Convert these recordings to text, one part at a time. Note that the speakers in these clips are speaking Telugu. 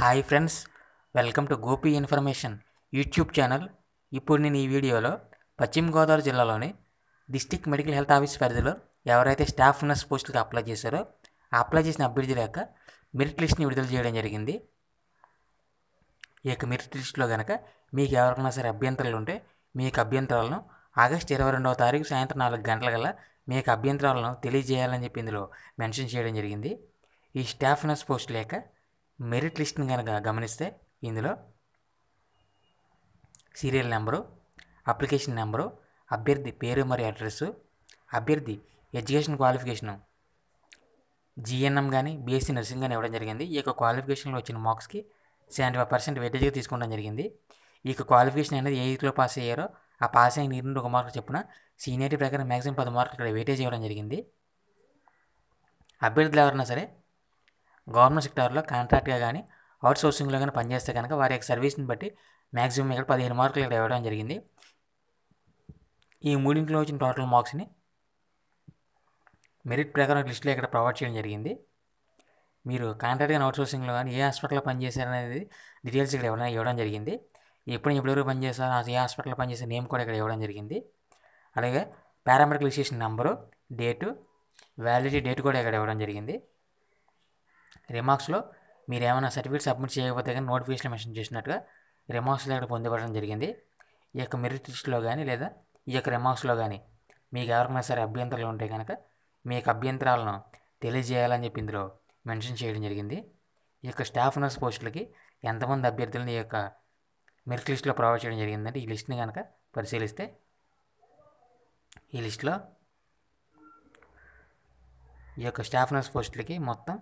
hi friends welcome to Gopi information YouTube channel ఇప్పుడు నేను ఈ వీడియోలో పశ్చిమ గోదావరి జిల్లాలోని డిస్టిక్ మెడికల్ హెల్త్ ఆఫీస్ పరిధిలో ఎవరైతే స్టాఫ్ నర్స్ పోస్టులకు అప్లై చేశారో అప్లై చేసిన అభ్యర్థుల యొక్క మెరిట్ లిస్ట్ని విడుదల చేయడం జరిగింది ఈ యొక్క మెరిట్ లిస్ట్లో కనుక మీకు ఎవరికైనా సరే అభ్యంతరాలు ఉంటే మీ యొక్క అభ్యంతరాలను ఆగస్ట్ ఇరవై రెండవ తారీఖు సాయంత్రం నాలుగు గంటల కల్లా మీ యొక్క అభ్యంతరాలను తెలియజేయాలని చెప్పి ఇందులో మెన్షన్ చేయడం జరిగింది ఈ స్టాఫ్ నర్స్ పోస్టుల యొక్క మెరిట్ లిస్ట్ని కనుక గమనిస్తే ఇందులో సీరియల్ నెంబరు అప్లికేషన్ నెంబరు అభ్యర్థి పేరు మరియు అడ్రస్సు అభ్యర్థి ఎడ్యుకేషన్ క్వాలిఫికేషను జిఎన్ఎం కానీ బీఎస్సీ నర్సింగ్ కానీ ఇవ్వడం జరిగింది ఈ యొక్క క్వాలిఫికేషన్లో వచ్చిన మార్క్స్కి సెవెంటీ ఫైవ్ పర్సెంట్ వెయిటేజ్గా తీసుకోవడం జరిగింది ఈ యొక్క క్వాలిఫికేషన్ అనేది ఏ ఇయర్లో పాస్ అయ్యారో ఆ పాస్ అయిన ఇయర్ ఒక మార్కులు చెప్పిన సీనియరిటీ ప్రకారం మ్యాక్సిమం పది మార్కులు ఇక్కడ వెయిటేజ్ ఇవ్వడం జరిగింది అభ్యర్థులు ఎవరైనా సరే గవర్నమెంట్ సెక్టార్లో కాంట్రాక్ట్గా కానీ అవుట్ సోర్సింగ్లో కానీ పనిచేస్తే కనుక వారి యొక్క సర్వీస్ని బట్టి మ్యాక్సిమం ఇక్కడ పదిహేను మార్కులు ఇక్కడ ఇవ్వడం జరిగింది ఈ మూడింటిలో వచ్చిన టోటల్ మార్క్స్ని మెరిట్ ప్రకారం లిస్టులో ఇక్కడ ప్రొవైడ్ చేయడం జరిగింది మీరు కాంట్రాక్ట్ కానీ సోర్సింగ్లో కానీ ఏ హాస్పిటల్లో పనిచేశారు అనేది డీటెయిల్స్ ఇక్కడ ఎవరైనా ఇవ్వడం జరిగింది ఎప్పుడు ఎప్పటివరకు పనిచేశారు ఏ హాస్పిటల్లో పనిచేసే నేమ్ కూడా ఇక్కడ ఇవ్వడం జరిగింది అలాగే paramedical registration number date validity date కూడా ఇక్కడ ఇవ్వడం జరిగింది రిమార్క్స్లో మీరు ఏమైనా సర్టిఫికేట్ సబ్మిట్ చేయకపోతే కానీ నోటిఫికేషన్ మెన్షన్ చేసినట్టుగా రిమార్క్స్లో ఇక్కడ పొందుపడడం జరిగింది ఈ యొక్క మెరిట్ లిస్ట్లో కానీ లేదా ఈ యొక్క రిమార్క్స్లో కానీ మీకు ఎవరికైనా సరే అభ్యంతరాలు ఉంటే కనుక మీ యొక్క అభ్యంతరాలను తెలియజేయాలని చెప్పి ఇందులో మెన్షన్ చేయడం జరిగింది ఈ యొక్క స్టాఫ్ నర్స్ పోస్టులకి ఎంతమంది అభ్యర్థులను ఈ యొక్క మెరిట్ లిస్ట్లో ప్రొవైడ్ చేయడం జరిగిందంటే ఈ లిస్ట్ని కనుక పరిశీలిస్తే ఈ లిస్ట్లో ఈ యొక్క స్టాఫ్ నర్స్ పోస్టులకి మొత్తం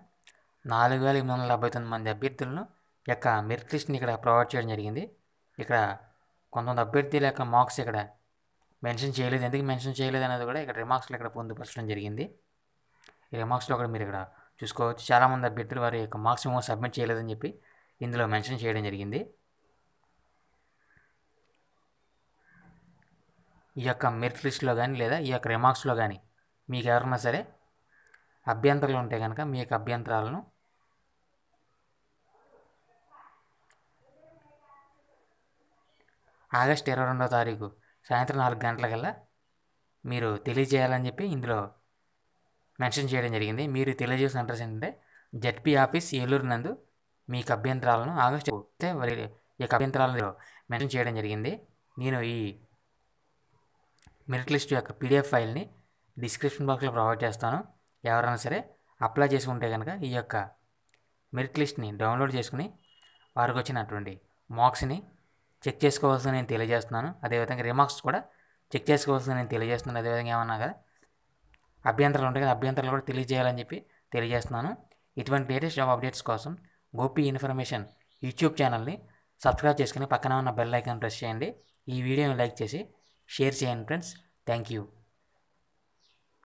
నాలుగు వేల ఎనిమిది వందల డెబ్బై తొమ్మిది మంది అభ్యర్థులను యొక్క మెరిట్ లిస్ట్ని ఇక్కడ ప్రొవైడ్ చేయడం జరిగింది ఇక్కడ కొంతమంది అభ్యర్థుల యొక్క మార్క్స్ ఇక్కడ మెన్షన్ చేయలేదు ఎందుకు మెన్షన్ చేయలేదు అనేది కూడా ఇక్కడ రిమార్క్స్లో ఇక్కడ పొందుపరచడం జరిగింది ఈ రిమార్క్స్లో కూడా మీరు ఇక్కడ చూసుకోవచ్చు చాలామంది అభ్యర్థులు వారి యొక్క మార్క్స్ ఏమో సబ్మిట్ చేయలేదని చెప్పి ఇందులో మెన్షన్ చేయడం జరిగింది ఈ యొక్క మెరిట్ లిస్ట్లో కానీ లేదా ఈ యొక్క రిమార్క్స్లో కానీ మీకు ఎవరన్నా సరే అభ్యంతరాలు ఉంటే కనుక మీ యొక్క అభ్యంతరాలను ఆగస్ట్ ఇరవై రెండో తారీఖు సాయంత్రం నాలుగు గంటలకల్లా మీరు తెలియజేయాలని చెప్పి ఇందులో మెన్షన్ చేయడం జరిగింది మీరు తెలియజేసిన అడ్రస్ ఏంటంటే జడ్పీ ఆఫీస్ ఏలూరు నందు మీకు అభ్యంతరాలను ఆగస్టు ఈ యొక్క అభ్యంతరాలను మెన్షన్ చేయడం జరిగింది నేను ఈ మెరిట్ లిస్ట్ యొక్క పీడిఎఫ్ ఫైల్ని డిస్క్రిప్షన్ బాక్స్లో ప్రొవైడ్ చేస్తాను ఎవరైనా సరే అప్లై చేసి ఉంటే కనుక ఈ యొక్క మెరిట్ లిస్ట్ని డౌన్లోడ్ చేసుకుని వారికి వచ్చినటువంటి మార్క్స్ని చెక్ చేసుకోవాల్సిన నేను తెలియజేస్తున్నాను అదేవిధంగా రిమార్క్స్ కూడా చెక్ చేసుకోవాల్సిన నేను తెలియజేస్తున్నాను అదేవిధంగా ఏమన్నా కదా అభ్యంతరాలు ఉంటాయి కదా అభ్యంతరాలు కూడా తెలియజేయాలని చెప్పి తెలియజేస్తున్నాను ఇటువంటి లేటెస్ట్ జాబ్ అప్డేట్స్ కోసం గోపి ఇన్ఫర్మేషన్ యూట్యూబ్ ఛానల్ని సబ్స్క్రైబ్ చేసుకుని పక్కన ఉన్న బెల్ ఐకాన్ ప్రెస్ చేయండి ఈ వీడియోని లైక్ చేసి షేర్ చేయండి ఫ్రెండ్స్ థ్యాంక్ యూ